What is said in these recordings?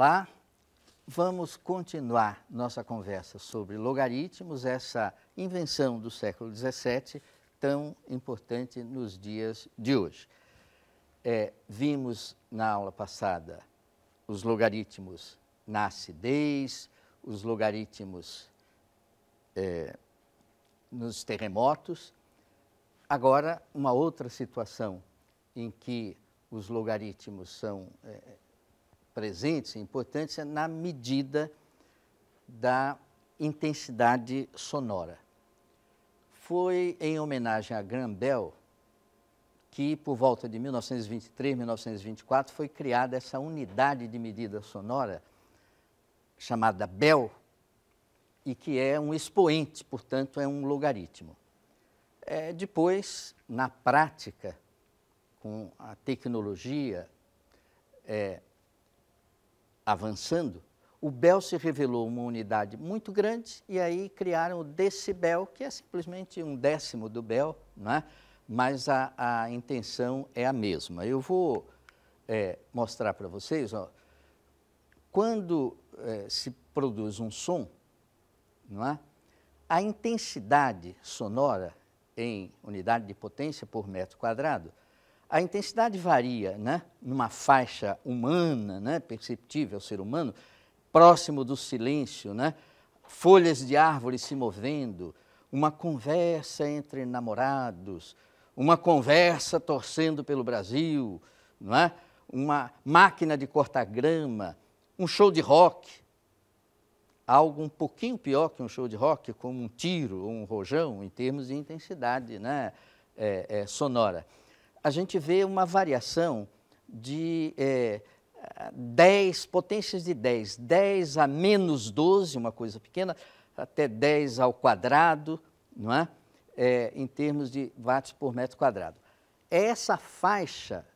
lá, vamos continuar nossa conversa sobre logaritmos, essa invenção do século XVII tão importante nos dias de hoje. É, vimos na aula passada os logaritmos na acidez, os logaritmos é, nos terremotos. Agora, uma outra situação em que os logaritmos são é, presentes, importantes, é na medida da intensidade sonora. Foi em homenagem a Graham Bell que, por volta de 1923, 1924, foi criada essa unidade de medida sonora chamada Bell e que é um expoente, portanto, é um logaritmo. É, depois, na prática, com a tecnologia, é, avançando, o BEL se revelou uma unidade muito grande e aí criaram o decibel, que é simplesmente um décimo do BEL, né? mas a, a intenção é a mesma. Eu vou é, mostrar para vocês, ó, quando é, se produz um som, não é? a intensidade sonora em unidade de potência por metro quadrado a intensidade varia, né? Numa faixa humana, né? Perceptível ao ser humano, próximo do silêncio, né? Folhas de árvores se movendo, uma conversa entre namorados, uma conversa torcendo pelo Brasil, não é? Uma máquina de cortar grama, um show de rock, algo um pouquinho pior que um show de rock, como um tiro ou um rojão, em termos de intensidade né, é, é, sonora a gente vê uma variação de é, eh, 10, potências de 10, 10 a menos 12, uma coisa pequena, até 10 ao quadrado, não é? é em termos de watts por metro quadrado. É essa faixa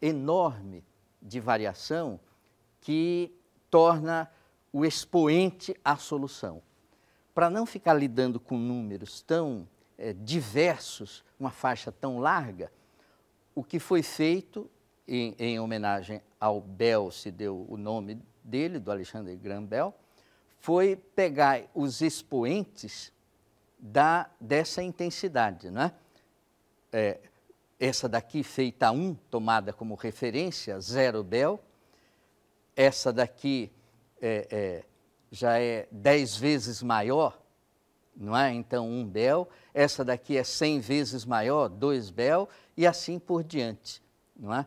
enorme de variação que torna o expoente a solução. Para não ficar lidando com números tão é, diversos, uma faixa tão larga, o que foi feito em, em homenagem ao Bell, se deu o nome dele, do Alexandre Graham Bell, foi pegar os expoentes da, dessa intensidade. Né? É, essa daqui feita a 1, um, tomada como referência, zero Bell. Essa daqui é, é, já é 10 vezes maior, não é? Então, um bel, essa daqui é 100 vezes maior, dois bel, e assim por diante, não é?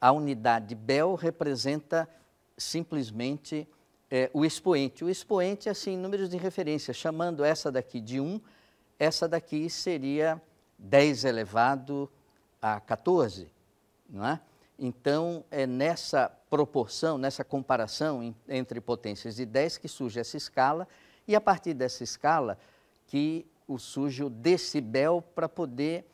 A unidade bel representa simplesmente é, o expoente. O expoente, assim, números de referência, chamando essa daqui de 1, um, essa daqui seria 10 elevado a 14, não é? Então, é nessa proporção, nessa comparação entre potências de 10 que surge essa escala, e a partir dessa escala, que o sujo decibel para poder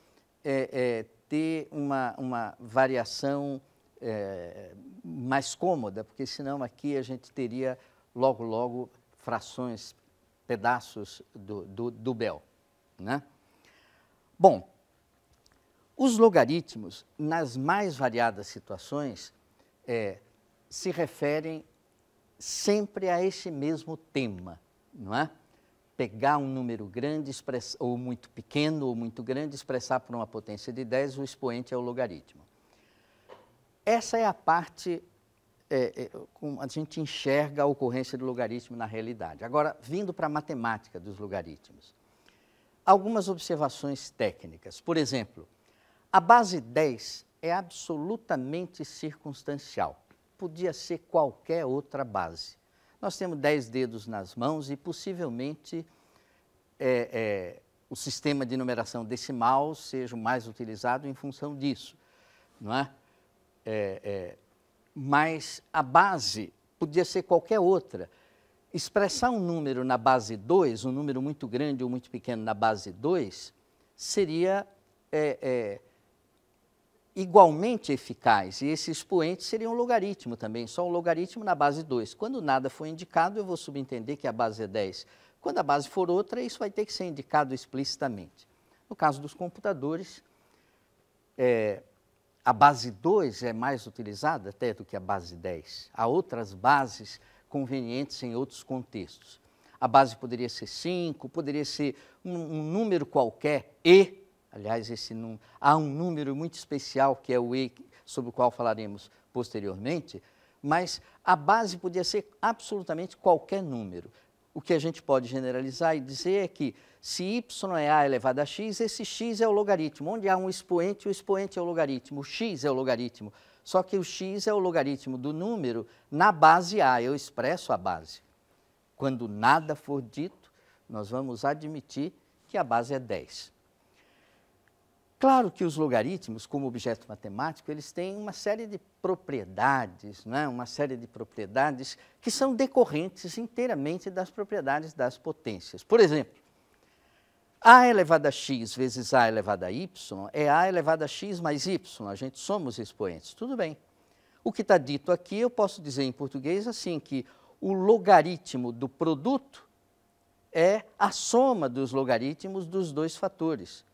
é, é, ter uma, uma variação é, mais cômoda, porque senão aqui a gente teria logo, logo frações, pedaços do, do, do bel. Né? Bom, os logaritmos, nas mais variadas situações, é, se referem sempre a esse mesmo tema, não é? pegar um número grande, ou muito pequeno, ou muito grande, expressar por uma potência de 10, o expoente é o logaritmo. Essa é a parte é, é, a gente enxerga a ocorrência do logaritmo na realidade. Agora, vindo para a matemática dos logaritmos, algumas observações técnicas. Por exemplo, a base 10 é absolutamente circunstancial. Podia ser qualquer outra base. Nós temos dez dedos nas mãos e possivelmente é, é, o sistema de numeração decimal seja o mais utilizado em função disso, não é? é, é mas a base podia ser qualquer outra. Expressar um número na base 2, um número muito grande ou muito pequeno na base 2, seria é, é, igualmente eficaz. E esse expoente seria um logaritmo também, só um logaritmo na base 2. Quando nada for indicado, eu vou subentender que a base é 10. Quando a base for outra, isso vai ter que ser indicado explicitamente. No caso dos computadores, é, a base 2 é mais utilizada até do que a base 10. Há outras bases convenientes em outros contextos. A base poderia ser 5, poderia ser um, um número qualquer, E, Aliás, esse num, há um número muito especial que é o E, sobre o qual falaremos posteriormente, mas a base podia ser absolutamente qualquer número. O que a gente pode generalizar e dizer é que se y é a elevado a x, esse x é o logaritmo. Onde há um expoente, o expoente é o logaritmo, o x é o logaritmo. Só que o x é o logaritmo do número na base a, eu expresso a base. Quando nada for dito, nós vamos admitir que a base é 10. Claro que os logaritmos, como objeto matemático, eles têm uma série de propriedades, né? uma série de propriedades que são decorrentes inteiramente das propriedades das potências. Por exemplo, a elevado a x vezes a elevado a y é a elevado a x mais y, a gente somos expoentes, tudo bem. O que está dito aqui, eu posso dizer em português assim, que o logaritmo do produto é a soma dos logaritmos dos dois fatores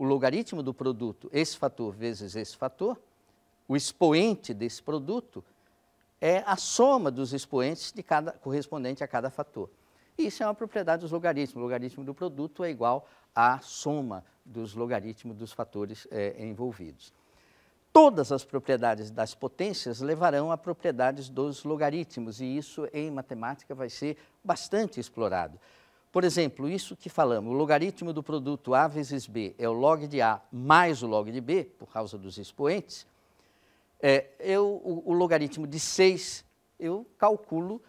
o logaritmo do produto, esse fator vezes esse fator, o expoente desse produto é a soma dos expoentes de cada correspondente a cada fator. Isso é uma propriedade dos logaritmos. O logaritmo do produto é igual à soma dos logaritmos dos fatores é, envolvidos. Todas as propriedades das potências levarão a propriedades dos logaritmos, e isso em matemática vai ser bastante explorado. Por exemplo, isso que falamos, o logaritmo do produto A vezes B é o log de A mais o log de B, por causa dos expoentes, é, eu, o, o logaritmo de 6 eu calculo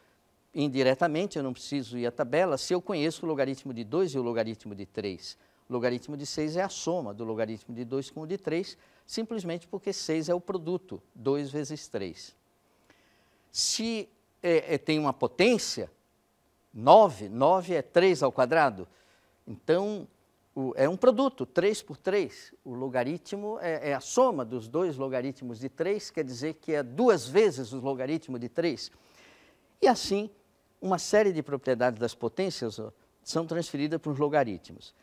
indiretamente, eu não preciso ir à tabela, se eu conheço o logaritmo de 2 e o logaritmo de 3. O logaritmo de 6 é a soma do logaritmo de 2 com o de 3, simplesmente porque 6 é o produto, 2 vezes 3. Se é, é, tem uma potência, 9, 9 é 3 ao quadrado. Então, o, é um produto, 3 por 3. O logaritmo é, é, a soma dos dois logaritmos de 3, quer dizer que é duas vezes o logaritmo de 3. E assim, uma série de propriedades das potências ó, são transferidas para os logaritmos.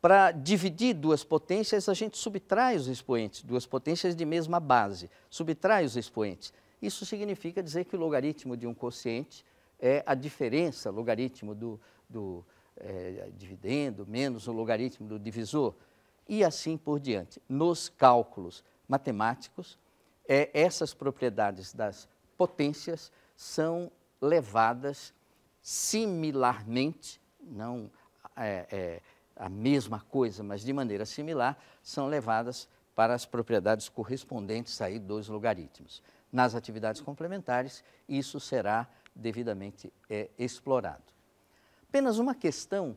Para dividir duas potências, a gente subtrai os expoentes, duas potências de mesma base, subtrai os expoentes. Isso significa dizer que o logaritmo de um quociente é a diferença, logaritmo do, do é, dividendo menos o logaritmo do divisor, e assim por diante. Nos cálculos matemáticos, é, essas propriedades das potências são levadas similarmente, não é, é a mesma coisa, mas de maneira similar, são levadas para as propriedades correspondentes aí dos logaritmos. Nas atividades complementares, isso será devidamente é, explorado. Apenas uma questão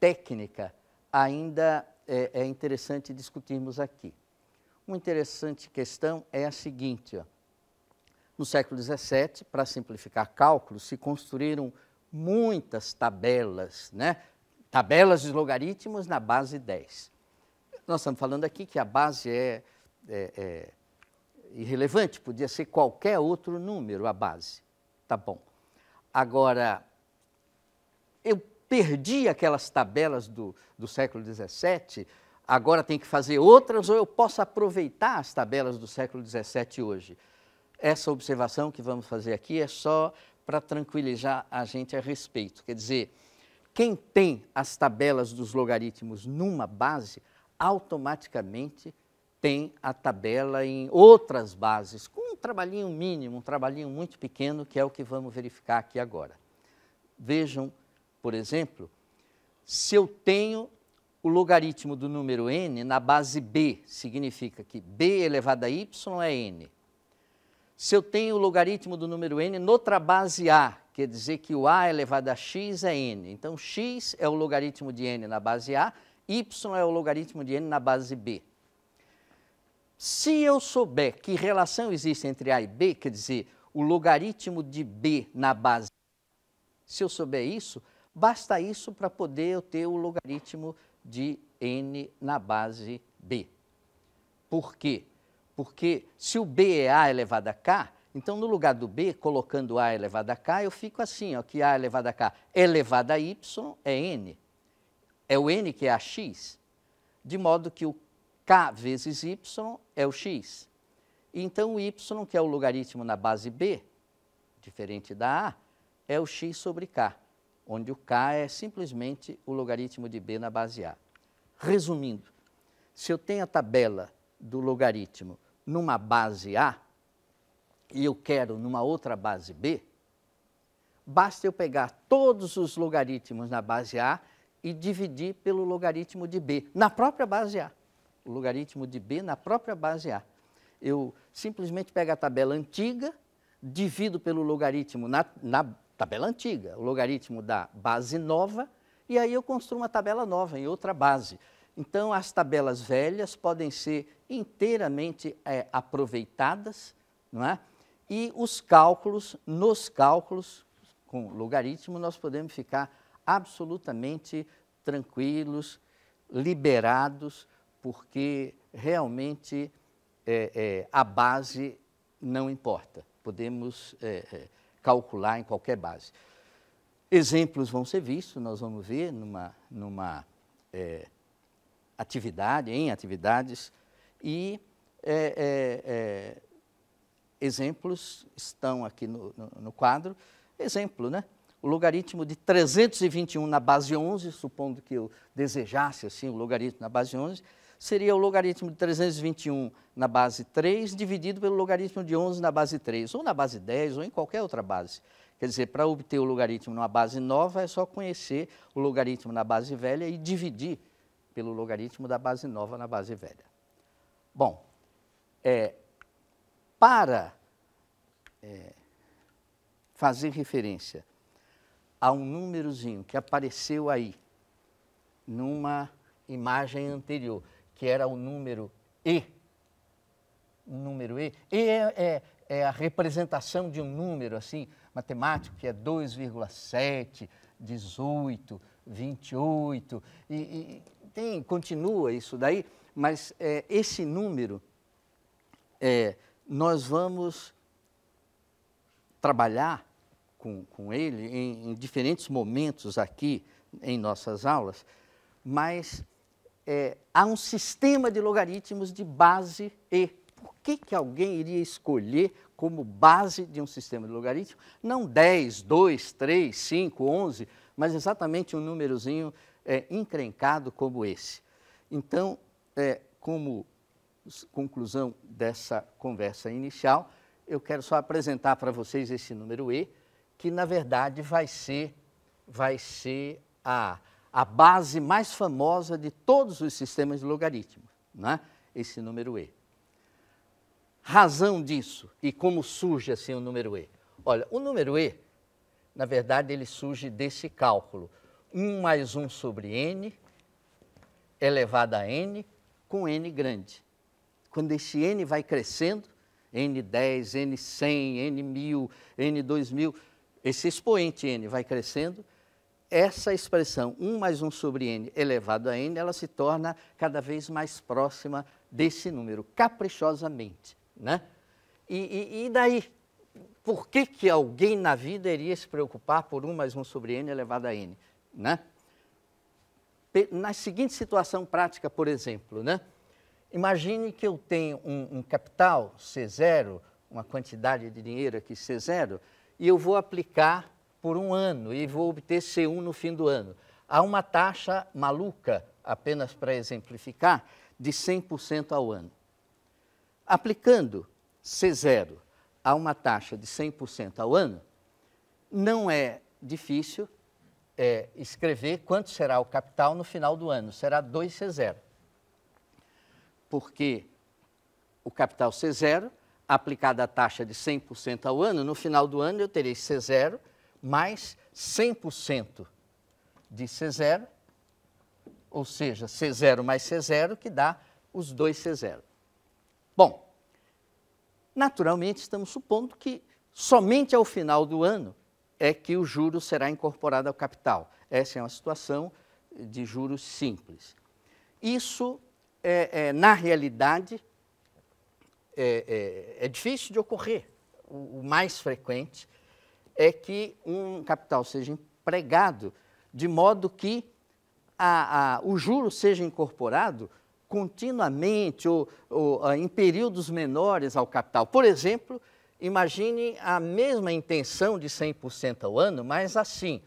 técnica ainda é, é, interessante discutirmos aqui. Uma interessante questão é a seguinte: ó. no século XVII, para simplificar cálculos, se construíram muitas tabelas, né? tabelas de logaritmos na base 10. Nós estamos falando aqui que a base é, é, é irrelevante, podia ser qualquer outro número a base. Tá bom. Agora, eu perdi aquelas tabelas do, do século XVII, agora tem que fazer outras, ou eu posso aproveitar as tabelas do século XVII hoje. Essa observação que vamos fazer aqui é só para tranquilizar a gente a respeito. Quer dizer, quem tem as tabelas dos logaritmos numa base, automaticamente tem a tabela em outras bases, trabalhinho mínimo, um trabalhinho muito pequeno, que é o que vamos verificar aqui agora. Vejam, por exemplo, se eu tenho o logaritmo do número n na base b, significa que b elevado a y é n. Se eu tenho o logaritmo do número n noutra base a, quer dizer que o a elevado a x é n. Então, x é o logaritmo de n na base a, y é o logaritmo de n na base b. Se eu souber que relação existe entre A e B, quer dizer, o logaritmo de B na base, se eu souber isso, basta isso para poder eu ter o logaritmo de N na base B. Por quê? Porque se o B é A elevado a K, então no lugar do B, colocando A elevado a K, eu fico assim, ó, que A elevado a K elevado a Y é N. É o N que é a x, de modo que o k vezes y é o x. Então, o y, que é o logaritmo na base b, diferente da a, é o x sobre k, onde o k é simplesmente o logaritmo de b na base a. Resumindo, se eu tenho a tabela do logaritmo numa base a e eu quero numa outra base b, basta eu pegar todos os logaritmos na base a e dividir pelo logaritmo de b, na própria base a o logaritmo de B na própria base A. Eu simplesmente pego a tabela antiga, divido pelo logaritmo na, na tabela antiga, o logaritmo da base nova, e aí eu construo uma tabela nova em outra base. Então, as tabelas velhas podem ser inteiramente é, aproveitadas, não é? E os cálculos, nos cálculos com logaritmo, nós podemos ficar absolutamente tranquilos, liberados, porque realmente é, é, a base não importa. Podemos é, é, calcular em qualquer base. Exemplos vão ser vistos, nós vamos ver numa, numa é, atividade, em atividades, e é, exemplos estão aqui no, no, no quadro. Exemplo, né? o logaritmo de 321 na base 11, supondo que eu desejasse assim o logaritmo na base 11, seria o logaritmo de 321 na base 3, dividido pelo logaritmo de 11 na base 3, ou na base 10, ou em qualquer outra base. Quer dizer, para obter o logaritmo numa base nova, é só conhecer o logaritmo na base velha e dividir pelo logaritmo da base nova na base velha. Bom, é, para é, fazer referência a um númerozinho que apareceu aí numa imagem anterior que era o número E. O número E. E é, é, é a representação de um número assim, matemático, que é 2,7, 18, 28. E, e tem, continua isso daí, mas é, esse número é, nós vamos trabalhar com, com ele em, em diferentes momentos aqui em nossas aulas, mas é, há um sistema de logaritmos de base E. Por que, que alguém iria escolher como base de um sistema de logaritmo não 10, 2, 3, 5, 11, mas exatamente um númerozinho é, encrencado como esse? Então, é, como conclusão dessa conversa inicial, eu quero só apresentar para vocês esse número E, que na verdade vai ser, vai ser a a base mais famosa de todos os sistemas de logaritmo, né? esse número E. Razão disso e como surge assim o número E? Olha, o número E, na verdade, ele surge desse cálculo. 1 mais 1 sobre N, elevado a N, com N grande. Quando esse N vai crescendo, N10, N100, N1000, N2000, esse expoente N vai crescendo, essa expressão 1 mais 1 sobre n elevado a n, ela se torna cada vez mais próxima desse número, caprichosamente. Né? E, e, e, daí? Por que, que alguém na vida iria se preocupar por 1 mais 1 sobre n elevado a n? Né? Na seguinte situação prática, por exemplo, né? imagine que eu tenho um, um capital C0, uma quantidade de dinheiro aqui C0, e eu vou aplicar por um ano e vou obter C1 no fim do ano. Há uma taxa maluca, apenas para exemplificar, de 100% ao ano. Aplicando C0 a uma taxa de 100% ao ano, não é difícil é, escrever quanto será o capital no final do ano. Será 2C0. Porque o capital C0, aplicado à taxa de 100% ao ano, no final do ano eu terei C0 mais 100% de C0, ou seja, C0 mais C0, que dá os dois C0. Bom, naturalmente estamos supondo que somente ao final do ano é que o juro será incorporado ao capital. Essa é uma situação de juros simples. Isso, é, é na realidade, é, é, é, difícil de ocorrer. O, o mais frequente é que um capital seja empregado de modo que a, a, o juro seja incorporado continuamente ou, ou, ah, em períodos menores ao capital. Por exemplo, imagine a mesma intenção de 100% ao ano, mas assim,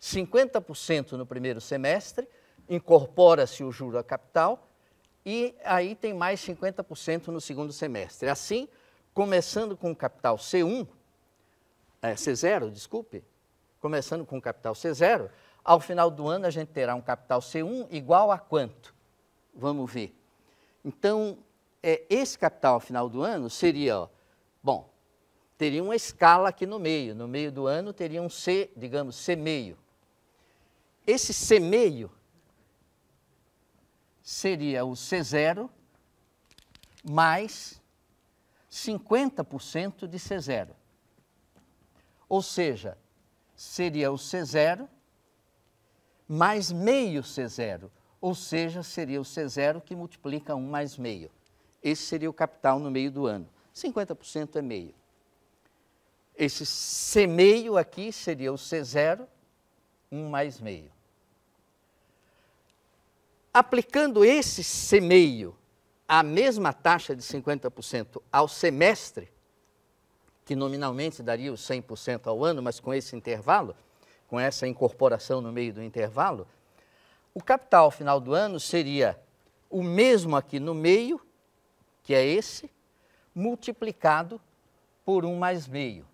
50% no primeiro semestre, incorpora-se o juro a capital e aí tem mais 50% no segundo semestre. Assim, começando com o capital C1, é, C0, desculpe, começando com o capital C0, ao final do ano a gente terá um capital C1 igual a quanto? Vamos ver. Então, é, esse capital ao final do ano seria, ó, bom, teria uma escala aqui no meio. No meio do ano teria um C, digamos, C meio. Esse C meio seria o C0 mais 50% de C0. Ou seja, seria o C0 mais meio C0, ou seja, seria o C0 que multiplica 1 mais meio. Esse seria o capital no meio do ano. 50% é meio. Esse C meio aqui seria o C0, 1 mais meio. Aplicando esse C meio à mesma taxa de 50% ao semestre, que nominalmente daria o 100% ao ano, mas com esse intervalo, com essa incorporação no meio do intervalo, o capital ao final do ano seria o mesmo aqui no meio, que é esse, multiplicado por um mais meio.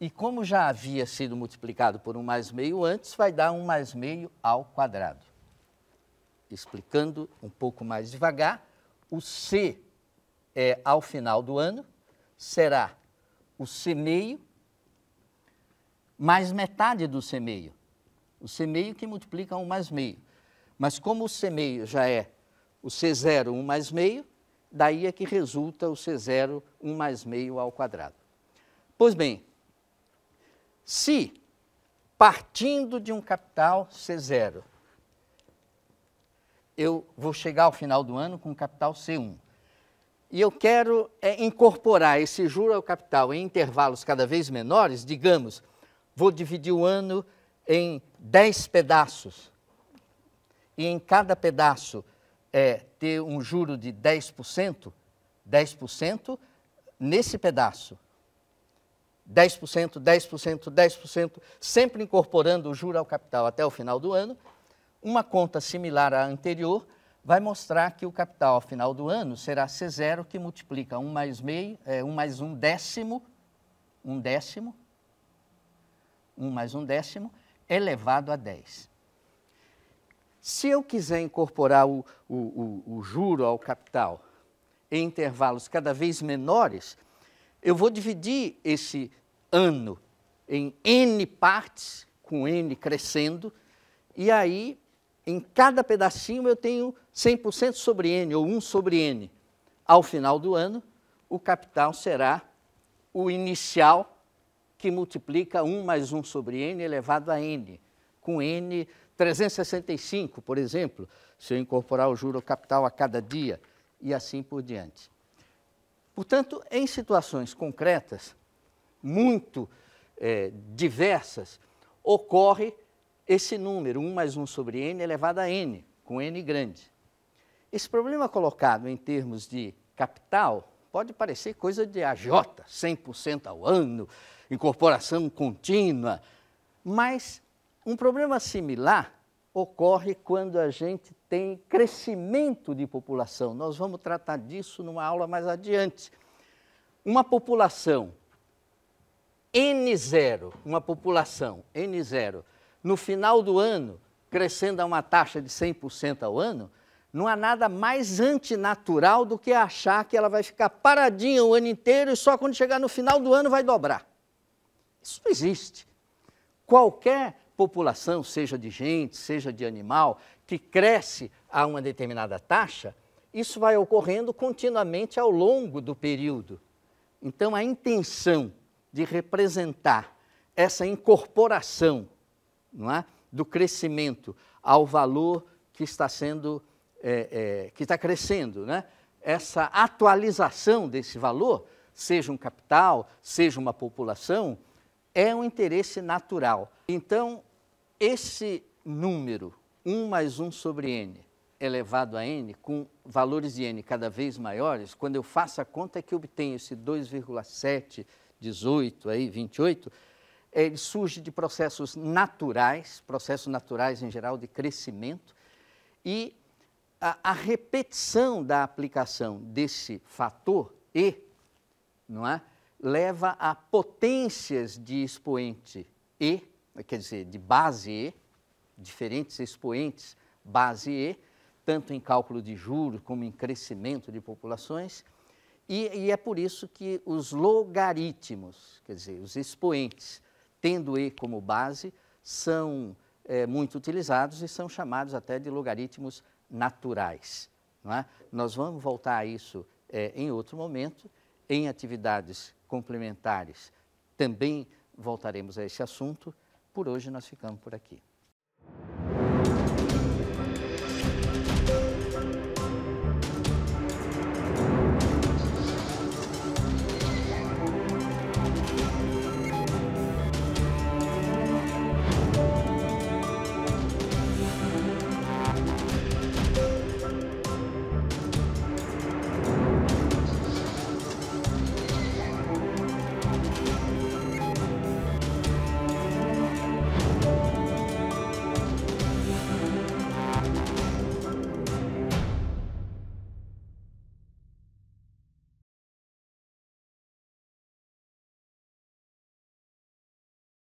E como já havia sido multiplicado por um mais meio antes, vai dar um mais meio ao quadrado. Explicando um pouco mais devagar, o C é ao final do ano será o semeio mais metade do semeio. O semeio que multiplica 1 mais meio. Mas como o semeio já é o C0, 1 mais meio, daí é que resulta o C0, 1 mais meio ao quadrado. Pois bem, se partindo de um capital C0, eu vou chegar ao final do ano com capital C1. E eu quero é, incorporar esse juro ao capital em intervalos cada vez menores, digamos, vou dividir o ano em 10 pedaços. E em cada pedaço é, ter um juro de 10%, 10% nesse pedaço. 10%, 10%, 10%, sempre incorporando o juro ao capital até o final do ano. Uma conta similar à anterior, vai mostrar que o capital ao final do ano será C0, que multiplica 1 mais meio, é, 1 mais 1 décimo, 1 décimo, 1 mais 1 décimo, elevado a 10. Se eu quiser incorporar o, o, o, o juro ao capital em intervalos cada vez menores, eu vou dividir esse ano em N partes, com N crescendo, e aí em cada pedacinho eu tenho 100% sobre N ou 1 sobre N. Ao final do ano, o capital será o inicial que multiplica 1 mais 1 sobre N elevado a N, com N 365, por exemplo, se eu incorporar o juro capital a cada dia e assim por diante. Portanto, em situações concretas, muito eh, diversas, ocorre esse número, 1 mais 1 sobre n, é elevado a n, com n grande. Esse problema colocado em termos de capital pode parecer coisa de AJ, 100% ao ano, incorporação contínua, mas um problema similar ocorre quando a gente tem crescimento de população. Nós vamos tratar disso numa aula mais adiante. Uma população N0, uma população N0 no final do ano, crescendo a uma taxa de 100% ao ano, não há nada mais antinatural do que achar que ela vai ficar paradinha o ano inteiro e só quando chegar no final do ano vai dobrar. Isso não existe. Qualquer população, seja de gente, seja de animal, que cresce a uma determinada taxa, isso vai ocorrendo continuamente ao longo do período. Então, a intenção de representar essa incorporação não é? do crescimento ao valor que está sendo, é, é, que está crescendo. Né? Essa atualização desse valor, seja um capital, seja uma população, é um interesse natural. Então, esse número, 1 mais 1 sobre n, elevado a n, com valores de n cada vez maiores, quando eu faço a conta é que obtenho esse 2,7, 18, aí, 28, ele surge de processos naturais, processos naturais em geral de crescimento, e a, a repetição da aplicação desse fator E, não é? leva a potências de expoente E, quer dizer, de base E, diferentes expoentes base E, tanto em cálculo de juros como em crescimento de populações, e, e é por isso que os logaritmos, quer dizer, os expoentes tendo-e como base, são é, muito utilizados e são chamados até de logaritmos naturais. É? Nós vamos voltar a isso é, em outro momento, em atividades complementares também voltaremos a esse assunto. Por hoje nós ficamos por aqui.